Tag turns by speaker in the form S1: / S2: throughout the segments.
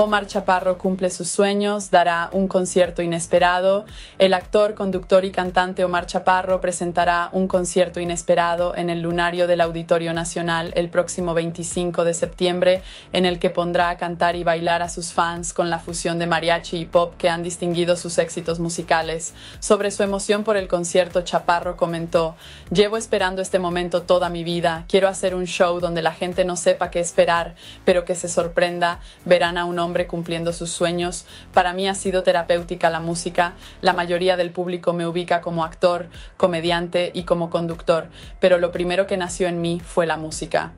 S1: Omar Chaparro cumple sus sueños, dará un concierto inesperado. El actor, conductor y cantante Omar Chaparro presentará un concierto inesperado en el lunario del Auditorio Nacional el próximo 25 de septiembre, en el que pondrá a cantar y bailar a sus fans con la fusión de mariachi y pop que han distinguido sus éxitos musicales. Sobre su emoción por el concierto, Chaparro comentó, Llevo esperando este momento toda mi vida, quiero hacer un show donde la gente no sepa qué esperar, pero que se sorprenda, verán a un hombre cumpliendo sus sueños. Para mí ha sido terapéutica la música. La mayoría del público me ubica como actor, comediante y como conductor, pero lo primero que nació en mí fue la música.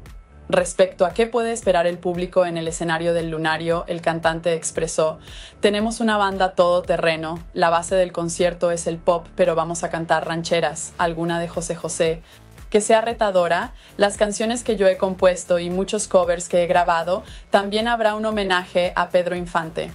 S1: Respecto a qué puede esperar el público en el escenario del lunario, el cantante expresó, tenemos una banda todoterreno, la base del concierto es el pop, pero vamos a cantar rancheras, alguna de José José, que sea retadora, las canciones que yo he compuesto y muchos covers que he grabado, también habrá un homenaje a Pedro Infante.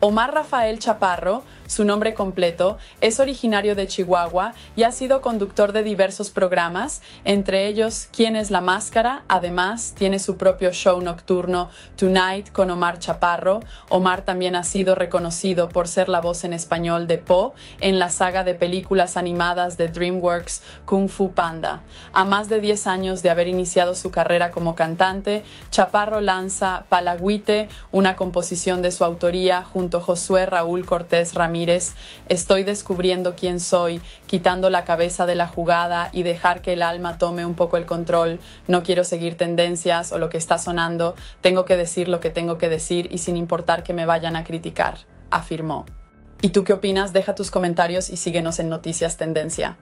S1: Omar Rafael Chaparro, su nombre completo, es originario de Chihuahua y ha sido conductor de diversos programas, entre ellos ¿Quién es la máscara? Además, tiene su propio show nocturno Tonight con Omar Chaparro. Omar también ha sido reconocido por ser la voz en español de Po en la saga de películas animadas de DreamWorks Kung Fu Panda. A más de 10 años de haber iniciado su carrera como cantante, Chaparro lanza Palagüite, una composición de su autoría junto Josué Raúl Cortés Ramírez, estoy descubriendo quién soy, quitando la cabeza de la jugada y dejar que el alma tome un poco el control, no quiero seguir tendencias o lo que está sonando, tengo que decir lo que tengo que decir y sin importar que me vayan a criticar, afirmó. ¿Y tú qué opinas? Deja tus comentarios y síguenos en Noticias Tendencia.